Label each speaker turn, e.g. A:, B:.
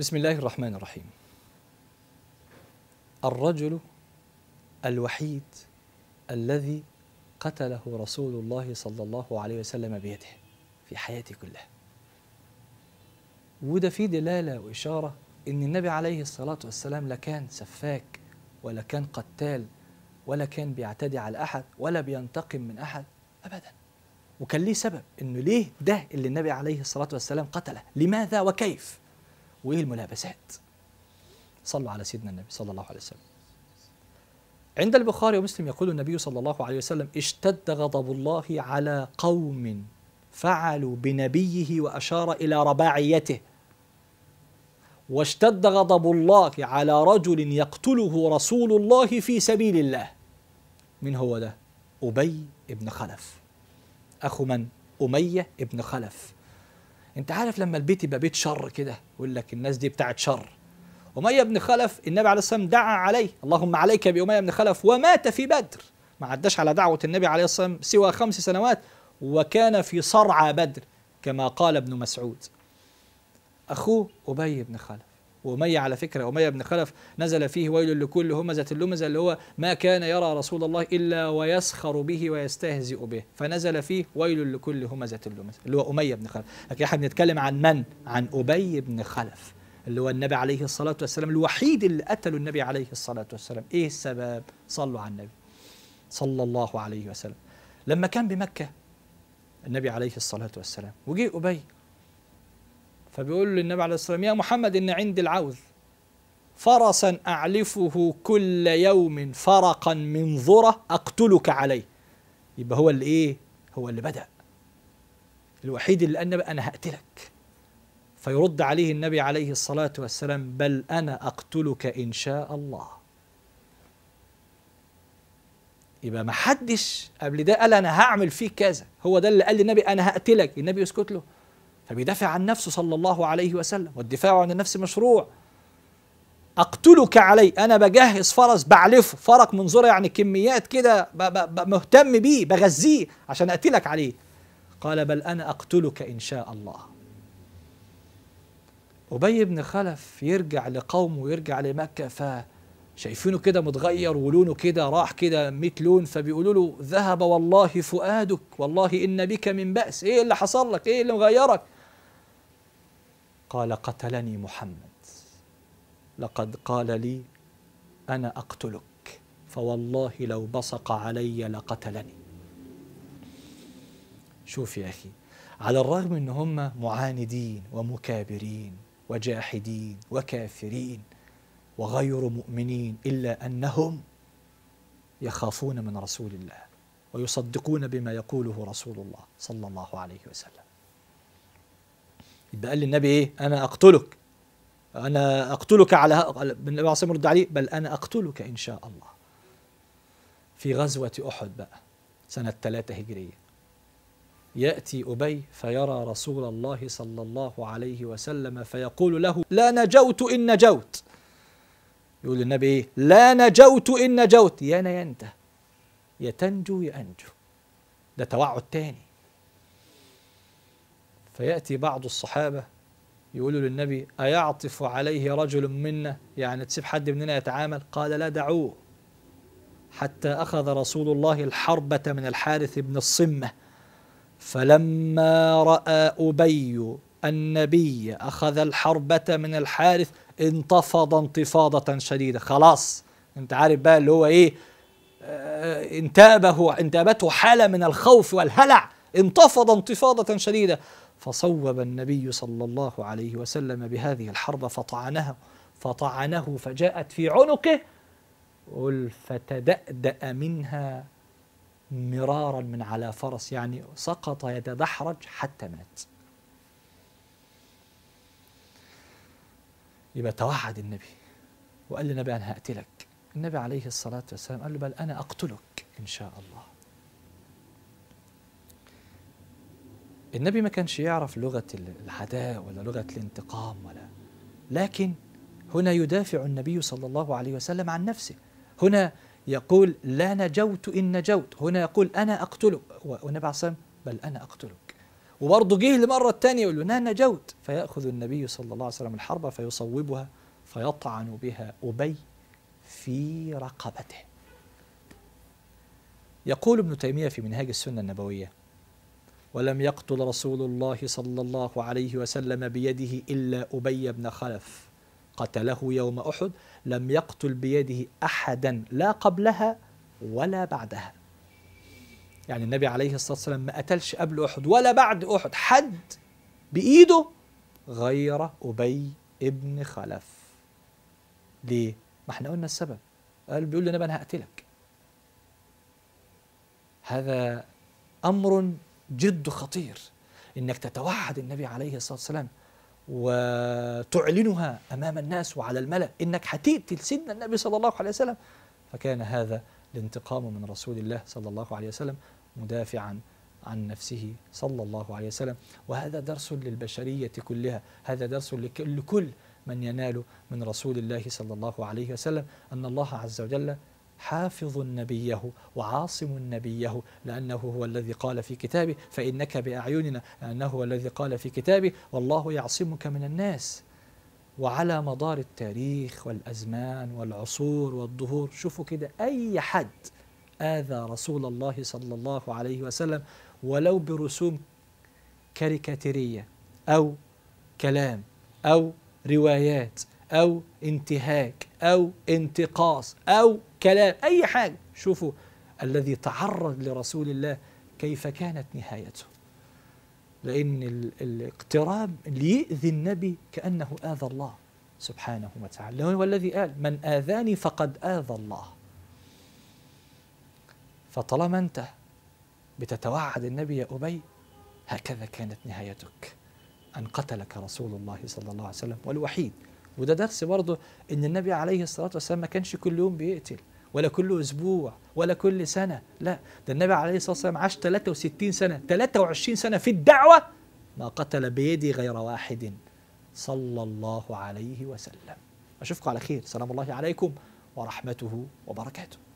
A: بسم الله الرحمن الرحيم الرجل الوحيد الذي قتله رسول الله صلى الله عليه وسلم بيده في حياته كلها وده فيه دلالة وإشارة إن النبي عليه الصلاة والسلام لا كان سفاك ولا كان قتال ولا كان بيعتدي على أحد ولا بينتقم من أحد أبدا وكان ليه سبب إنه ليه ده اللي النبي عليه الصلاة والسلام قتله لماذا وكيف وايه الملابسات صلوا على سيدنا النبي صلى الله عليه وسلم عند البخاري ومسلم يقول النبي صلى الله عليه وسلم اشتد غضب الله على قوم فعلوا بنبيه واشار الى رباعيته واشتد غضب الله على رجل يقتله رسول الله في سبيل الله من هو ده ابي بن خلف اخو من اميه بن خلف انت عارف لما البيت يبقى بيت شر كده يقول لك الناس دي بتاعت شر اميه بن خلف النبي عليه الصلاه والسلام دعا عليه اللهم عليك باميه بن خلف ومات في بدر ما عداش على دعوه النبي عليه الصلاه والسلام سوى خمس سنوات وكان في صرعى بدر كما قال ابن مسعود اخوه ابي بن خلف أمية على فكرة أمية بن خلف نزل فيه ويل لكل همزة اللمزة اللي هو ما كان يرى رسول الله إلا ويسخر به ويستهزئ به فنزل فيه ويل لكل همزة اللمزة اللي هو أمية بن خلف لكن احنا بنتكلم عن من؟ عن أبي بن خلف اللي هو النبي عليه الصلاة والسلام الوحيد اللي قتله النبي عليه الصلاة والسلام إيه السبب؟ صلوا على النبي صلى الله عليه وسلم لما كان بمكة النبي عليه الصلاة والسلام وجه أبي فبيقول له النبي عليه الصلاة والسلام يا محمد إن عندي العوذ فرسا أعلفه كل يوم فرقا من ذرة أقتلك عليه يبقى هو اللي إيه هو اللي بدأ الوحيد اللي أنا أنا هقتلك فيرد عليه النبي عليه الصلاة والسلام بل أنا أقتلك إن شاء الله يبقى ما حدش قبل ده قال أنا هعمل فيك كذا هو ده اللي قال للنبي أنا هقتلك النبي يسكت له فبيدافع عن نفسه صلى الله عليه وسلم والدفاع عن النفس مشروع اقتلك عليه انا بجهز فرس بعلفه فرق من ذره يعني كميات كده مهتم بيه بغذيه عشان اقتلك عليه قال بل انا اقتلك ان شاء الله ابي بن خلف يرجع لقومه ويرجع لمكه ف شايفينه كده متغير ولونه كده راح كده 100 لون فبيقولوا له ذهب والله فؤادك والله ان بك من بأس ايه اللي حصل لك ايه اللي مغيرك قال قتلني محمد لقد قال لي انا اقتلك فوالله لو بصق علي لقتلني شوف يا اخي على الرغم ان هم معاندين ومكابرين وجاحدين وكافرين وغير مؤمنين الا انهم يخافون من رسول الله ويصدقون بما يقوله رسول الله صلى الله عليه وسلم يبقى قال للنبي ايه انا اقتلك انا اقتلك على النبي عليه الصلاه رد عليه بل انا اقتلك ان شاء الله في غزوه احد بقى سنه 3 هجريه ياتي ابي فيرى رسول الله صلى الله عليه وسلم فيقول له لا نجوت ان نجوت يقول للنبي ايه لا نجوت ان نجوت يا نينته يا تنجو يا انجو ده توعد تاني فيأتي بعض الصحابة يقولوا للنبي أيعطف عليه رجل منا يعني تسيب حد مننا يتعامل قال لا دعوه حتى أخذ رسول الله الحربة من الحارث بن الصمة فلما رأى أبي النبي أخذ الحربة من الحارث انتفض انتفاضة شديدة خلاص انت عارف بقى اللي هو ايه آه، انتابه انتابته حالة من الخوف والهلع انتفض انتفاضة شديدة فصوب النبي صلى الله عليه وسلم بهذه الحربة فطعنها فطعنه فجاءت في عنقه قل فتدأدأ منها مرارا من على فرس يعني سقط يتدحرج حتى مات يبقى توعد النبي وقال للنبي أنا هقتلك النبي عليه الصلاة والسلام قال له بل أنا أقتلك إن شاء الله النبي ما كانش يعرف لغة العداء ولا لغة الانتقام ولا لكن هنا يدافع النبي صلى الله عليه وسلم عن نفسه هنا يقول لا نجوت إن نجوت هنا يقول أنا أقتلك والنبي عليه الصلاة بل أنا أقتلك وبرضه جه المرة الثانية يقول لا نجوت فيأخذ النبي صلى الله عليه وسلم الحربة فيصوبها فيطعن بها أبي في رقبته يقول ابن تيمية في منهاج السنة النبوية ولم يقتل رسول الله صلى الله عليه وسلم بيده إلا أبي بن خلف قتله يوم أحد لم يقتل بيده أحدا لا قبلها ولا بعدها يعني النبي عليه الصلاة والسلام ما قتلش قبل أحد ولا بعد أحد حد بإيده غير أبي ابن خلف ليه؟ ما احنا قلنا السبب قال بيقول لنا أنا هقتلك هذا أمر جد خطير انك تتوعد النبي عليه الصلاه والسلام وتعلنها امام الناس وعلى الملا انك هتقتل سيدنا النبي صلى الله عليه وسلم فكان هذا الانتقام من رسول الله صلى الله عليه وسلم مدافعا عن نفسه صلى الله عليه وسلم وهذا درس للبشريه كلها هذا درس لكل من ينال من رسول الله صلى الله عليه وسلم ان الله عز وجل حافظ نبيه وعاصم نبيه لأنه هو الذي قال في كتابه فإنك بأعيننا لأنه هو الذي قال في كتابه والله يعصمك من الناس وعلى مدار التاريخ والأزمان والعصور والظهور شوفوا كده أي حد آذى رسول الله صلى الله عليه وسلم ولو برسوم كاريكاتيرية أو كلام أو روايات أو انتهاك أو انتقاص أو كلام أي حاجة شوفوا الذي تعرض لرسول الله كيف كانت نهايته لأن الاقتراب ليؤذي النبي كأنه آذى الله سبحانه وتعالى هو الذي قال من آذاني فقد آذى الله فطالما أنت بتتوعد النبي يا أبي هكذا كانت نهايتك أن قتلك رسول الله صلى الله عليه وسلم والوحيد وده درس برضه ان النبي عليه الصلاه والسلام ما كانش كل يوم بيقتل ولا كل اسبوع ولا كل سنه لا ده النبي عليه الصلاه والسلام عاش 63 سنه 23 سنه في الدعوه ما قتل بيدي غير واحد صلى الله عليه وسلم اشوفكم على خير سلام الله عليكم ورحمته وبركاته